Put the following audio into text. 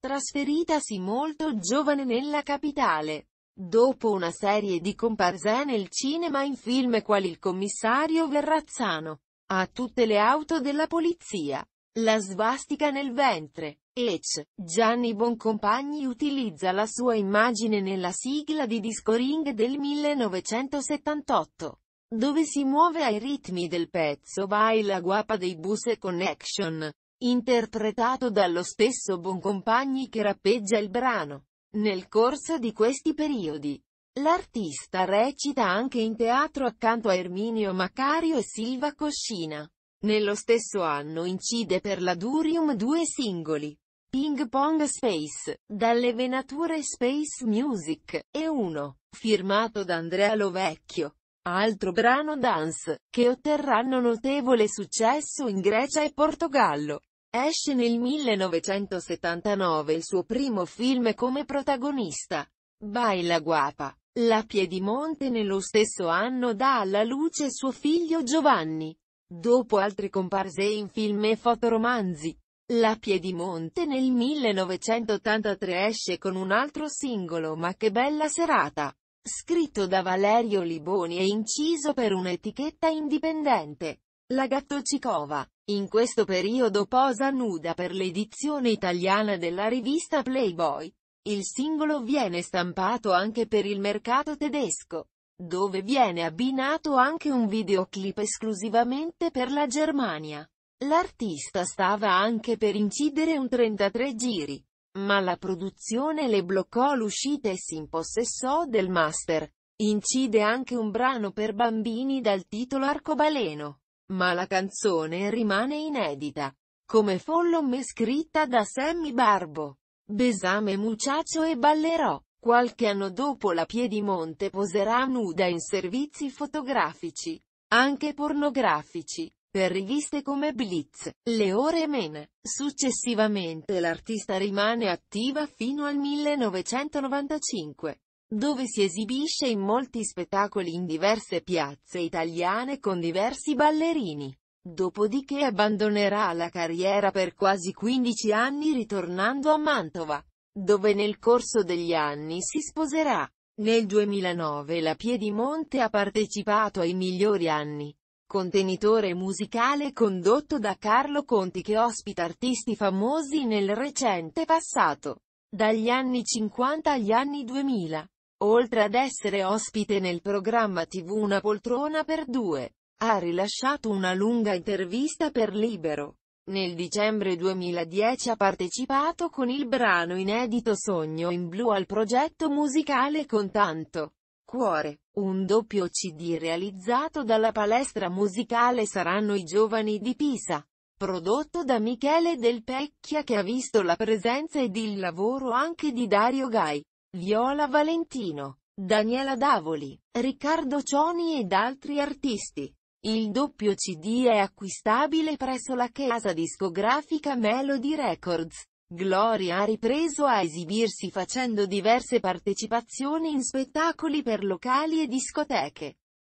Trasferitasi molto giovane nella capitale. Dopo una serie di comparse nel cinema in film quali Il commissario Verrazzano, A tutte le auto della polizia, La svastica nel ventre, Ec, Gianni Boncompagni utilizza la sua immagine nella sigla di Disco Ring del 1978, dove si muove ai ritmi del pezzo Vai la Guapa dei Bus e Connection interpretato dallo stesso Boncompagni che rappeggia il brano. Nel corso di questi periodi, l'artista recita anche in teatro accanto a Erminio Macario e Silva Coscina. Nello stesso anno incide per la Durium due singoli, Ping Pong Space, dalle venature Space Music, e uno, firmato da Andrea Lovecchio. Altro brano dance, che otterranno notevole successo in Grecia e Portogallo. Esce nel 1979 il suo primo film come protagonista, Baila Guapa. La Piedimonte nello stesso anno dà alla luce suo figlio Giovanni. Dopo altre comparse in film e fotoromanzi, La Piedimonte nel 1983 esce con un altro singolo Ma che bella serata, scritto da Valerio Liboni e inciso per un'etichetta indipendente. La Gattocicova, in questo periodo posa nuda per l'edizione italiana della rivista Playboy. Il singolo viene stampato anche per il mercato tedesco, dove viene abbinato anche un videoclip esclusivamente per la Germania. L'artista stava anche per incidere un 33 giri, ma la produzione le bloccò l'uscita e si impossessò del master. Incide anche un brano per bambini dal titolo Arcobaleno ma la canzone rimane inedita. Come Follow Me scritta da Sammy Barbo. Besame Muciaccio e Ballerò. Qualche anno dopo la Piedimonte poserà nuda in servizi fotografici, anche pornografici, per riviste come Blitz, Le Ore Men. Successivamente l'artista rimane attiva fino al 1995 dove si esibisce in molti spettacoli in diverse piazze italiane con diversi ballerini. Dopodiché abbandonerà la carriera per quasi 15 anni ritornando a Mantova, dove nel corso degli anni si sposerà. Nel 2009 la Piedimonte ha partecipato ai migliori anni. Contenitore musicale condotto da Carlo Conti che ospita artisti famosi nel recente passato. Dagli anni 50 agli anni 2000. Oltre ad essere ospite nel programma TV Una poltrona per due, ha rilasciato una lunga intervista per Libero. Nel dicembre 2010 ha partecipato con il brano inedito Sogno in blu al progetto musicale con tanto Cuore, un doppio CD realizzato dalla palestra musicale Saranno i giovani di Pisa, prodotto da Michele Del Pecchia che ha visto la presenza ed il lavoro anche di Dario Gai. Viola Valentino, Daniela Davoli, Riccardo Cioni ed altri artisti. Il doppio CD è acquistabile presso la casa discografica Melody Records. Gloria ha ripreso a esibirsi facendo diverse partecipazioni in spettacoli per locali e discoteche.